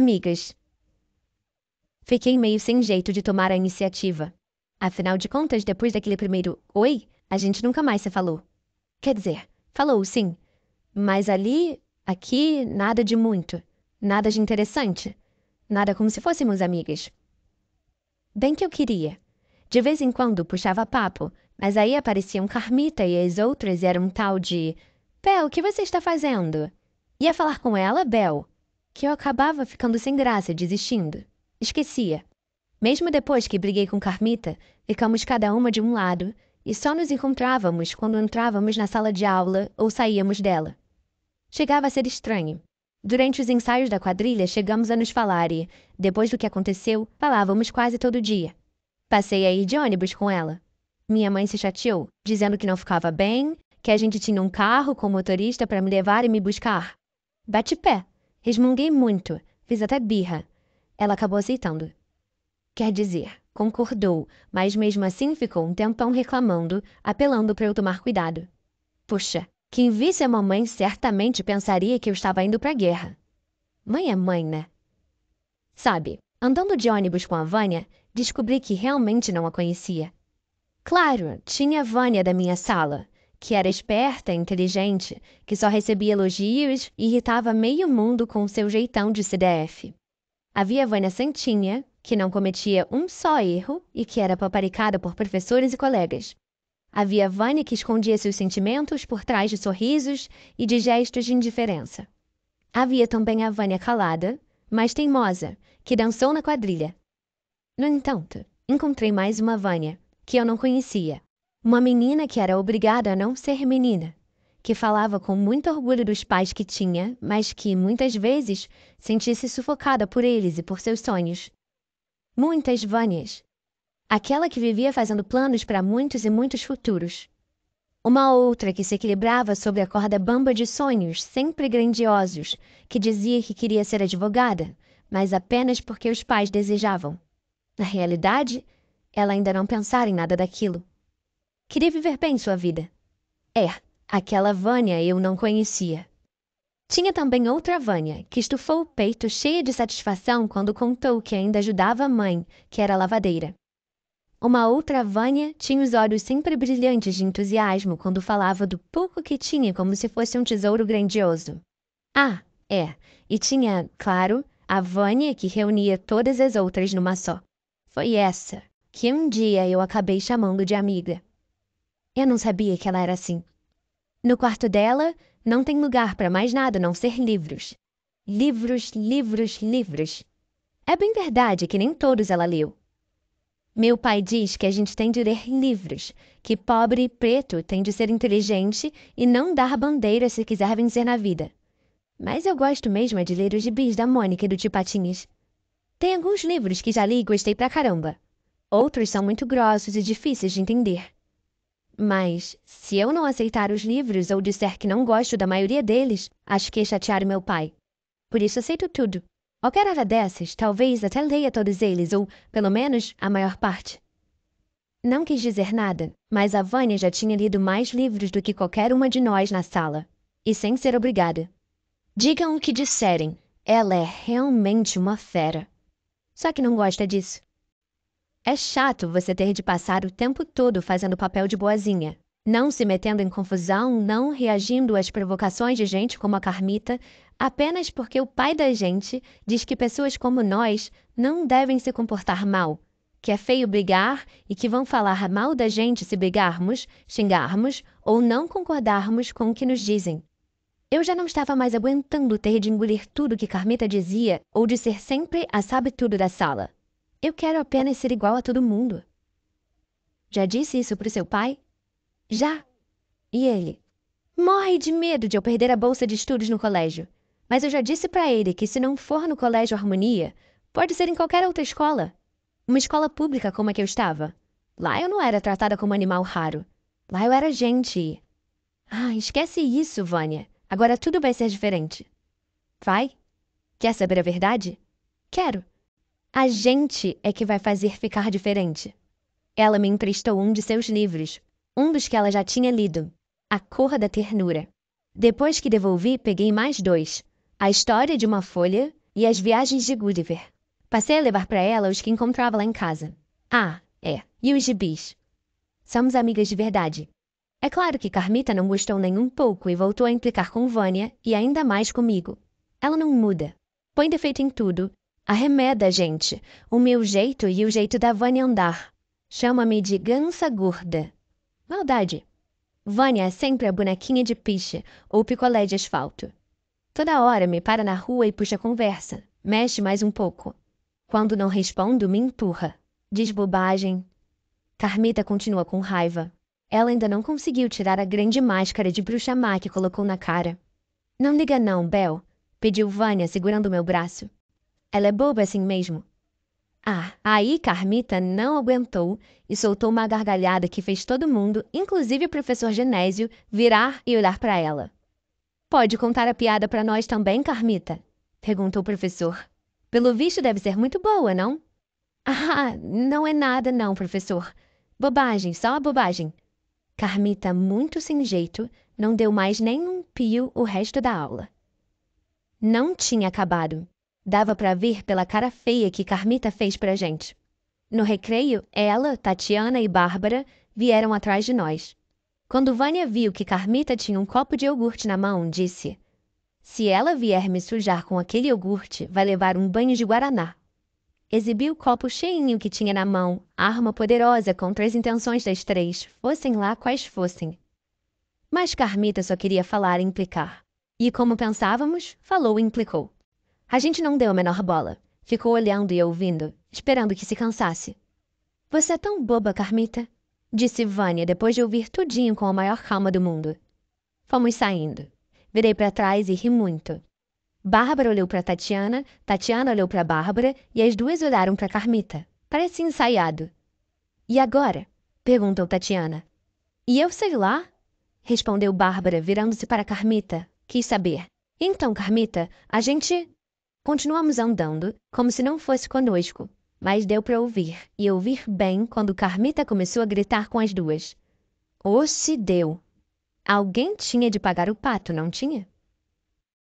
Amigas. Fiquei meio sem jeito de tomar a iniciativa. Afinal de contas, depois daquele primeiro oi, a gente nunca mais se falou. Quer dizer, falou sim, mas ali, aqui, nada de muito, nada de interessante, nada como se fôssemos amigas. Bem que eu queria. De vez em quando puxava papo, mas aí apareciam Carmita e as outras eram um tal de Bel, o que você está fazendo? Ia falar com ela, Bel? que eu acabava ficando sem graça, desistindo. Esquecia. Mesmo depois que briguei com Carmita, ficamos cada uma de um lado e só nos encontrávamos quando entrávamos na sala de aula ou saíamos dela. Chegava a ser estranho. Durante os ensaios da quadrilha, chegamos a nos falar e, depois do que aconteceu, falávamos quase todo dia. Passei a ir de ônibus com ela. Minha mãe se chateou, dizendo que não ficava bem, que a gente tinha um carro com motorista para me levar e me buscar. Bate pé. Resmunguei muito, fiz até birra. Ela acabou aceitando. Quer dizer, concordou, mas mesmo assim ficou um tempão reclamando, apelando para eu tomar cuidado. Puxa, quem visse a mamãe certamente pensaria que eu estava indo para a guerra. Mãe é mãe, né? Sabe, andando de ônibus com a Vânia, descobri que realmente não a conhecia. Claro, tinha a Vânia da minha sala, que era esperta, inteligente, que só recebia elogios e irritava meio mundo com seu jeitão de CDF. Havia Vânia Santinha, que não cometia um só erro e que era paparicada por professores e colegas. Havia Vânia que escondia seus sentimentos por trás de sorrisos e de gestos de indiferença. Havia também a Vânia calada, mas teimosa, que dançou na quadrilha. No entanto, encontrei mais uma Vânia, que eu não conhecia, uma menina que era obrigada a não ser menina, que falava com muito orgulho dos pais que tinha, mas que, muitas vezes, sentia-se sufocada por eles e por seus sonhos. Muitas Vânias. Aquela que vivia fazendo planos para muitos e muitos futuros. Uma outra que se equilibrava sobre a corda bamba de sonhos sempre grandiosos, que dizia que queria ser advogada, mas apenas porque os pais desejavam. Na realidade, ela ainda não pensara em nada daquilo. Queria viver bem sua vida. É, aquela Vânia eu não conhecia. Tinha também outra Vânia, que estufou o peito cheia de satisfação quando contou que ainda ajudava a mãe, que era lavadeira. Uma outra Vânia tinha os olhos sempre brilhantes de entusiasmo quando falava do pouco que tinha como se fosse um tesouro grandioso. Ah, é, e tinha, claro, a Vânia que reunia todas as outras numa só. Foi essa que um dia eu acabei chamando de amiga. Eu não sabia que ela era assim. No quarto dela, não tem lugar para mais nada a não ser livros. Livros, livros, livros. É bem verdade que nem todos ela leu. Meu pai diz que a gente tem de ler livros, que pobre e preto tem de ser inteligente e não dar bandeira se quiser vencer na vida. Mas eu gosto mesmo é de ler os gibis da Mônica e do Tio Patinhas. Tem alguns livros que já li e gostei pra caramba. Outros são muito grossos e difíceis de entender. Mas, se eu não aceitar os livros ou disser que não gosto da maioria deles, acho que é chatear meu pai. Por isso aceito tudo. Qualquer hora dessas, talvez até leia todos eles, ou, pelo menos, a maior parte. Não quis dizer nada, mas a Vânia já tinha lido mais livros do que qualquer uma de nós na sala. E sem ser obrigada. Digam o que disserem, ela é realmente uma fera. Só que não gosta disso. É chato você ter de passar o tempo todo fazendo papel de boazinha, não se metendo em confusão, não reagindo às provocações de gente como a Carmita, apenas porque o pai da gente diz que pessoas como nós não devem se comportar mal, que é feio brigar e que vão falar mal da gente se brigarmos, xingarmos ou não concordarmos com o que nos dizem. Eu já não estava mais aguentando ter de engolir tudo que Carmita dizia ou de ser sempre a sabe-tudo da sala. Eu quero apenas ser igual a todo mundo. Já disse isso pro seu pai? Já. E ele? Morre de medo de eu perder a bolsa de estudos no colégio. Mas eu já disse para ele que se não for no colégio Harmonia, pode ser em qualquer outra escola. Uma escola pública como a que eu estava. Lá eu não era tratada como animal raro. Lá eu era gente. Ah, esquece isso, Vânia. Agora tudo vai ser diferente. Vai? Quer saber a verdade? Quero. A gente é que vai fazer ficar diferente. Ela me emprestou um de seus livros, um dos que ela já tinha lido, A Cor da Ternura. Depois que devolvi, peguei mais dois: A História de uma Folha e As Viagens de Gulliver. Passei a levar para ela os que encontrava lá em casa. Ah, é, e os gibis. Somos amigas de verdade. É claro que Carmita não gostou nem um pouco e voltou a implicar com Vânia e ainda mais comigo. Ela não muda. Põe defeito em tudo Arremeda, gente, o meu jeito e o jeito da Vânia andar. Chama-me de gansa gorda. Maldade. Vânia é sempre a bonequinha de piche ou picolé de asfalto. Toda hora me para na rua e puxa conversa. Mexe mais um pouco. Quando não respondo, me empurra. Diz bobagem. Carmita continua com raiva. Ela ainda não conseguiu tirar a grande máscara de bruxa má que colocou na cara. Não liga não, Bel, pediu Vânia segurando meu braço. Ela é boba assim mesmo. Ah, aí Carmita não aguentou e soltou uma gargalhada que fez todo mundo, inclusive o professor Genésio, virar e olhar para ela. Pode contar a piada para nós também, Carmita? perguntou o professor. Pelo visto deve ser muito boa, não? Ah, não é nada não, professor. Bobagem, só a bobagem. Carmita, muito sem jeito, não deu mais nem um pio o resto da aula. Não tinha acabado. Dava para ver pela cara feia que Carmita fez pra gente. No recreio, ela, Tatiana e Bárbara vieram atrás de nós. Quando Vânia viu que Carmita tinha um copo de iogurte na mão, disse: Se ela vier me sujar com aquele iogurte, vai levar um banho de guaraná. Exibiu o copo cheinho que tinha na mão, arma poderosa contra as intenções das três, fossem lá quais fossem. Mas Carmita só queria falar e implicar. E como pensávamos, falou e implicou. A gente não deu a menor bola. Ficou olhando e ouvindo, esperando que se cansasse. Você é tão boba, Carmita, disse Vânia depois de ouvir tudinho com a maior calma do mundo. Fomos saindo. Virei para trás e ri muito. Bárbara olhou para Tatiana, Tatiana olhou para Bárbara e as duas olharam para Carmita. Parecia ensaiado. E agora? perguntou Tatiana. E eu sei lá? respondeu Bárbara, virando-se para Carmita. Quis saber. Então, Carmita, a gente. Continuamos andando, como se não fosse conosco, mas deu para ouvir, e ouvir bem quando Carmita começou a gritar com as duas. O se deu! Alguém tinha de pagar o pato, não tinha?